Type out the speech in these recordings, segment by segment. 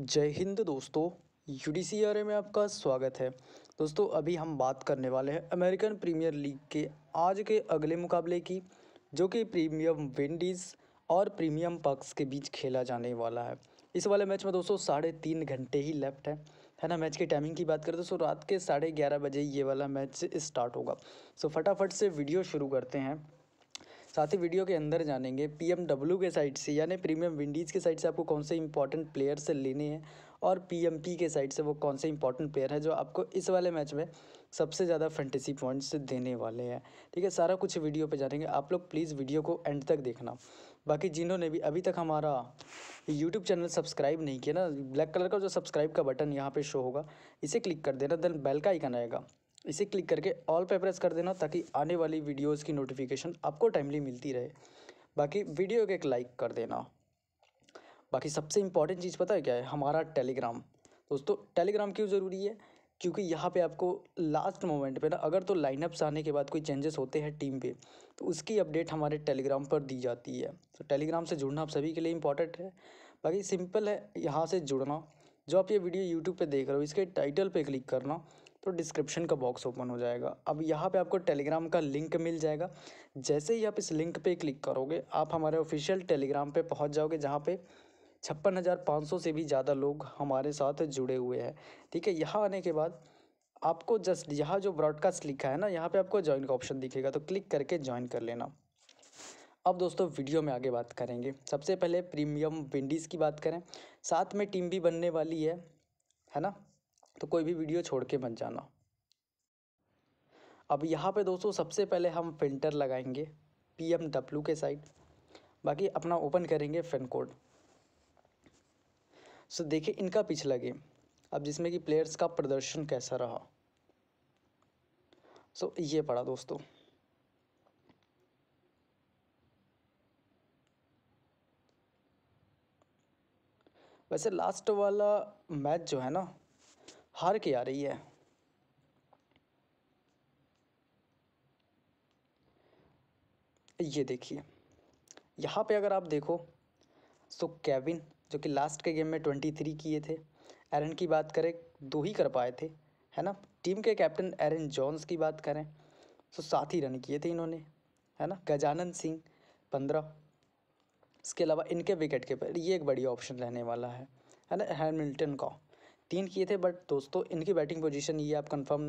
जय हिंद दोस्तों U D में आपका स्वागत है दोस्तों अभी हम बात करने वाले हैं अमेरिकन प्रीमियर लीग के आज के अगले मुकाबले की जो कि प्रीमियम विंडीज़ और प्रीमियम पक्स के बीच खेला जाने वाला है इस वाले मैच में दोस्तों साढ़े तीन घंटे ही लेफ्ट है है ना मैच की टाइमिंग की बात करें दोस्तों रात के साढ़े ग्यारह बजे ये वाला मैच स्टार्ट होगा सो फटाफट से वीडियो शुरू करते हैं साथ ही वीडियो के अंदर जानेंगे पीएमडब्ल्यू के साइड से यानी प्रीमियम विंडीज़ के साइड से आपको कौन से इंपॉर्टेंट प्लेयर्स लेने हैं और पीएमपी के साइड से वो कौन से इंपॉर्टेंट प्लेयर हैं जो आपको इस वाले मैच में सबसे ज़्यादा फेंटेसी पॉइंट्स देने वाले हैं ठीक है सारा कुछ वीडियो पे जानेंगे आप लोग प्लीज़ वीडियो को एंड तक देखना बाकी जिन्होंने भी अभी तक हमारा यूट्यूब चैनल सब्सक्राइब नहीं किया ना ब्लैक कलर का जो सब्सक्राइब का बटन यहाँ पे शो होगा इसे क्लिक कर देना देन बेल का आइकन आएगा इसे क्लिक करके ऑल पे प्रेस कर देना ताकि आने वाली वीडियोज़ की नोटिफिकेशन आपको टाइमली मिलती रहे बाकी वीडियो को एक लाइक कर देना बाकी सबसे इम्पॉर्टेंट चीज़ पता है क्या है हमारा टेलीग्राम दोस्तों टेलीग्राम क्यों ज़रूरी है क्योंकि यहाँ पे आपको लास्ट मोमेंट पे ना अगर तो लाइनअप्स आने के बाद कोई चेंजेस होते हैं टीम पे तो उसकी अपडेट हमारे टेलीग्राम पर दी जाती है तो टेलीग्राम से जुड़ना आप सभी के लिए इंपॉर्टेंट है बाकी सिंपल है यहाँ से जुड़ना जो आप ये वीडियो यूट्यूब पे देख रहे हो इसके टाइटल पे क्लिक करना तो डिस्क्रिप्शन का बॉक्स ओपन हो जाएगा अब यहाँ पे आपको टेलीग्राम का लिंक मिल जाएगा जैसे ही आप इस लिंक पे क्लिक करोगे आप हमारे ऑफिशियल टेलीग्राम पे पहुँच जाओगे जहाँ पे छप्पन हज़ार पाँच सौ से भी ज़्यादा लोग हमारे साथ जुड़े हुए हैं ठीक है यहाँ आने के बाद आपको जस्ट यहाँ जो ब्रॉडकास्ट लिखा है ना यहाँ पर आपको ज्वाइन का ऑप्शन दिखेगा तो क्लिक करके ज्वाइन कर लेना अब दोस्तों वीडियो में आगे बात करेंगे सबसे पहले प्रीमियम विंडीज़ की बात करें साथ में टीम भी बनने वाली है है ना तो कोई भी वीडियो छोड़ के मत जाना अब यहाँ पे दोस्तों सबसे पहले हम फिल्टर लगाएंगे पी एम डब्ल्यू के साइड बाकी अपना ओपन करेंगे फिन कोड सो देखिए इनका पिछला गेम अब जिसमें कि प्लेयर्स का प्रदर्शन कैसा रहा सो ये पड़ा दोस्तों वैसे लास्ट वाला मैच जो है ना हार के आ रही है ये देखिए यहाँ पे अगर आप देखो सो कैविन जो कि लास्ट के गेम में ट्वेंटी थ्री किए थे एरन की बात करें दो ही कर पाए थे है ना टीम के कैप्टन एरन जॉन्स की बात करें सो सात ही रन किए थे इन्होंने है ना गजानन सिंह पंद्रह इसके अलावा इनके विकेट के पर ये एक बड़ी ऑप्शन रहने वाला है है ना हैमिल्टन का तीन किए थे बट दोस्तों इनकी बैटिंग पोजीशन ये आप कंफर्म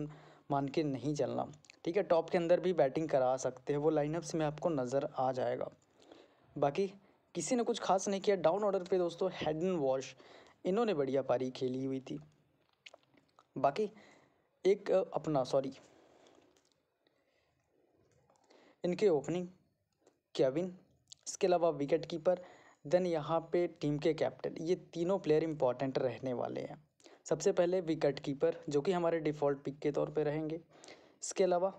मान के नहीं चलना ठीक है टॉप के अंदर भी बैटिंग करा सकते हैं वो लाइनअप्स में आपको नज़र आ जाएगा बाकी किसी ने कुछ खास नहीं किया डाउन ऑर्डर पे दोस्तों हेड एंड वॉश इन्होंने बढ़िया पारी खेली हुई थी बाकी एक अपना सॉरी इनके ओपनिंग केविन इसके अलावा विकेट कीपर देन यहाँ पे टीम के कैप्टन ये तीनों प्लेयर इंपॉर्टेंट रहने वाले हैं सबसे पहले विकेट कीपर जो कि हमारे डिफ़ॉल्ट पिक के तौर पे रहेंगे इसके अलावा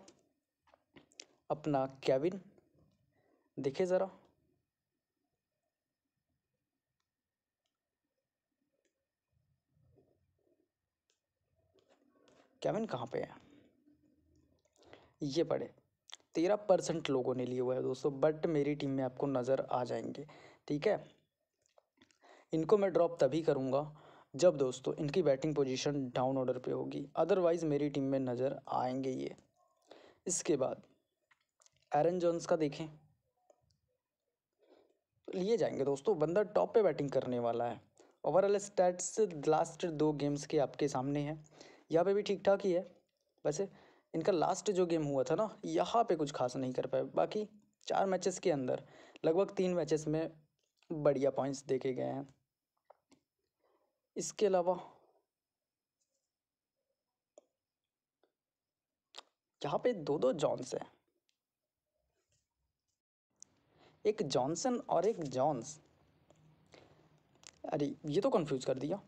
अपना कैबिन देखे ज़रा कैबिन कहाँ पे है ये पड़े तेरह परसेंट लोगों ने लिए हुआ है दोस्तों बट मेरी टीम में आपको नज़र आ जाएंगे ठीक है इनको मैं ड्रॉप तभी करूँगा जब दोस्तों इनकी बैटिंग पोजीशन डाउन ऑर्डर पे होगी अदरवाइज़ मेरी टीम में नज़र आएंगे ये इसके बाद एरन जॉन्स का देखें लिए जाएंगे दोस्तों बंदा टॉप पे बैटिंग करने वाला है ओवरऑल स्टैट्स लास्ट दो गेम्स के आपके सामने है यहाँ पे भी ठीक ठाक ही है वैसे इनका लास्ट जो गेम हुआ था ना यहाँ पे कुछ खास नहीं कर पाए बाकी चार मैचेस के अंदर लगभग तीन मैचेस में बढ़िया पॉइंट्स देखे गए हैं इसके अलावा यहाँ पे दो दो जॉन्स हैं एक जॉनसन और एक जॉन्स अरे ये तो कंफ्यूज कर दिया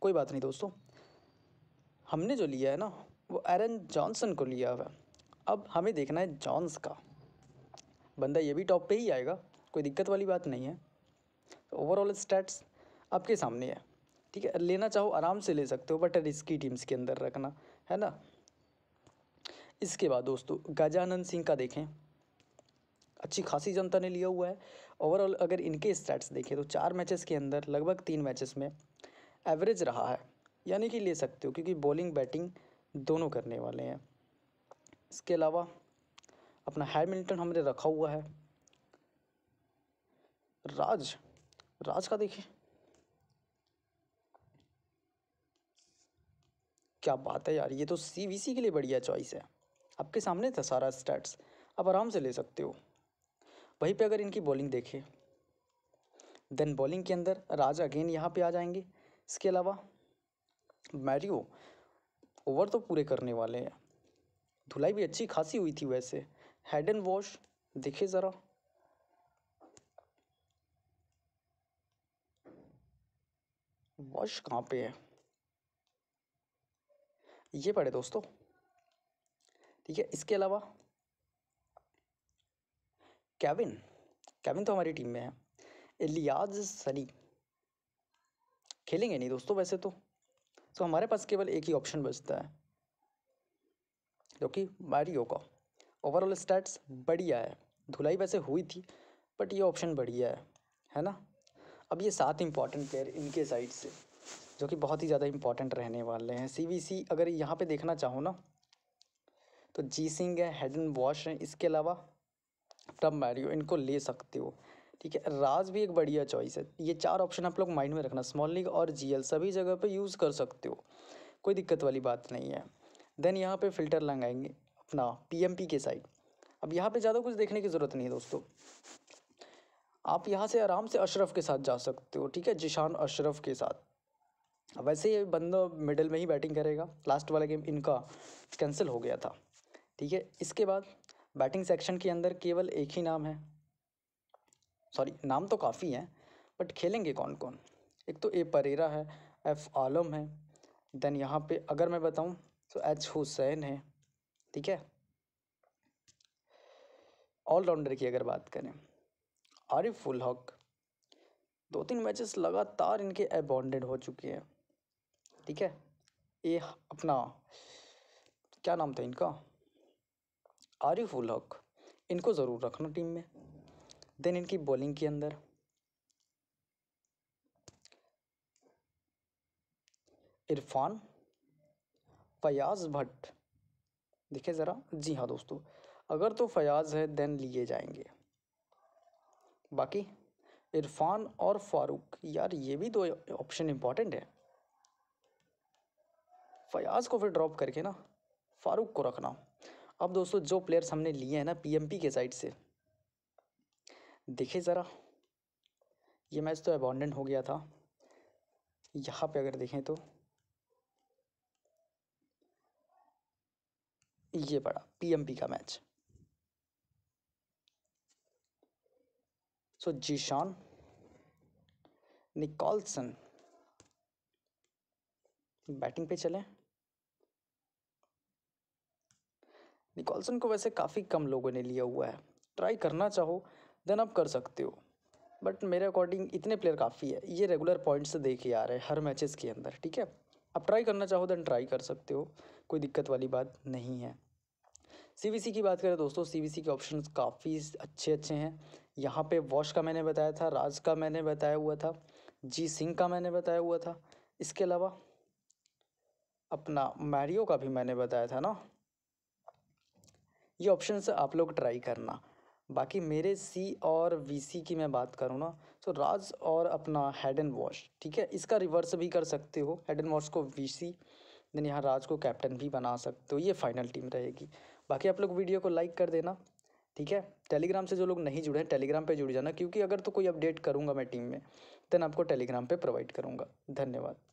कोई बात नहीं दोस्तों हमने जो लिया है ना वो एरन जॉनसन को लिया हुआ अब हमें देखना है जॉन्स का बंदा ये भी टॉप पे ही आएगा कोई दिक्कत वाली बात नहीं है ओवरऑल स्टैट्स आपके सामने है ठीक है लेना चाहो आराम से ले सकते हो बट रिस्की टीम्स के अंदर रखना है ना इसके बाद दोस्तों गजानंद सिंह का देखें अच्छी खासी जनता ने लिया हुआ है ओवरऑल अगर इनके स्टैट्स देखें तो चार मैचेस के अंदर लगभग तीन मैचेस में एवरेज रहा है यानी कि ले सकते हो क्योंकि बॉलिंग बैटिंग दोनों करने वाले हैं इसके अलावा अपना हैडमिल्टन हमने रखा हुआ है राज राज का देखें क्या बात है यार ये तो सी के लिए बढ़िया चॉइस है आपके सामने था सारा स्टैट्स आप आराम से ले सकते हो वहीं पे अगर इनकी बॉलिंग देखें देन बॉलिंग के अंदर राज अगेन यहाँ पे आ जाएंगे इसके अलावा मैरियो ओवर तो पूरे करने वाले हैं धुलाई भी अच्छी खासी हुई थी वैसे हेड एंड वॉश देखे ज़रा वॉश कहाँ पे है ये पढ़े दोस्तों ठीक है इसके अलावा कैविन कैविन तो हमारी टीम में है एलियाज सनी खेलेंगे नहीं दोस्तों वैसे तो सो तो हमारे पास केवल एक ही ऑप्शन बचता है जो कि मारियो का ओवरऑल स्टैट्स बढ़िया है धुलाई वैसे हुई थी बट ये ऑप्शन बढ़िया है है ना अब ये सात इंपॉर्टेंट प्लेयर इनके साइड से जो कि बहुत ही ज़्यादा इंपॉर्टेंट रहने वाले हैं सी अगर यहाँ पर देखना चाहो ना तो जी सिंह है हेड एंड वॉश है इसके अलावा टब मैरियो इनको ले सकते हो ठीक है राज भी एक बढ़िया चॉइस है ये चार ऑप्शन आप लोग माइंड में रखना स्मॉल लीग और एल सभी जगह पर यूज़ कर सकते हो कोई दिक्कत वाली बात नहीं है देन यहाँ पर फ़िल्टर लगाएंगे अपना पी के साइड अब यहाँ पर ज़्यादा कुछ देखने की ज़रूरत नहीं है दोस्तों आप यहाँ से आराम से अशरफ के साथ जा सकते हो ठीक है जिशान अशरफ के साथ वैसे ये बंदा मिडिल में ही बैटिंग करेगा लास्ट वाला गेम इनका कैंसिल हो गया था ठीक है इसके बाद बैटिंग सेक्शन के अंदर केवल एक ही नाम है सॉरी नाम तो काफ़ी हैं बट खेलेंगे कौन कौन एक तो ए परेरा है एफ़ आलम है देन यहाँ पे अगर मैं बताऊँ तो एच हुसैन है ठीक है ऑलराउंडर की अगर बात करें आरिफ उल हक दो तीन मैचेस लगातार इनके एबॉन्डेड हो चुके हैं ठीक है ये अपना क्या नाम था इनका आरिफ उल हक इनको ज़रूर रखना टीम में देन इनकी बॉलिंग के अंदर इरफान फयाज भट्ट देखिए ज़रा जी हाँ दोस्तों अगर तो फयाज है देन लिए जाएंगे बाकी इरफान और फारूक यार ये भी दो ऑप्शन इम्पॉर्टेंट है फयाज को फिर ड्रॉप करके ना फारूक को रखना अब दोस्तों जो प्लेयर्स हमने लिए हैं ना पीएमपी के साइड से देखे ज़रा ये मैच तो अबॉन्डेंट हो गया था यहाँ पे अगर देखें तो ये पड़ा पीएमपी का match so Zeeshan Nicholson batting पे चलें निकोलसन को वैसे काफ़ी कम लोगों ने लिया हुआ है ट्राई करना चाहो देन आप कर सकते हो बट मेरे अकॉर्डिंग इतने प्लेयर काफ़ी है ये रेगुलर पॉइंट्स देखे आ रहे हैं हर मैचेस के अंदर ठीक है आप ट्राई करना चाहो देन ट्राई कर सकते हो कोई दिक्कत वाली बात नहीं है सी की बात करें दोस्तों सी के ऑप्शन काफ़ी अच्छे अच्छे हैं यहाँ पे वॉश का मैंने बताया था राज का मैंने बताया हुआ था जी सिंह का मैंने बताया हुआ था इसके अलावा अपना मैरियो का भी मैंने बताया था ना ये ऑप्शन से आप लोग ट्राई करना बाकी मेरे सी और वीसी की मैं बात करूँ ना तो राज और अपना हेड एंड वॉश ठीक है इसका रिवर्स भी कर सकते हो हेड एंड वॉश को वीसी देन यहाँ राज को कैप्टन भी बना सकते हो ये फाइनल टीम रहेगी बाकी आप लोग वीडियो को लाइक कर देना ठीक है टेलीग्राम से जो लोग नहीं जुड़े हैं टेलीग्राम पे जुड़ जाना क्योंकि अगर तो कोई अपडेट करूँगा मैं टीम में देन आपको टेलीग्राम पे प्रोवाइड करूँगा धन्यवाद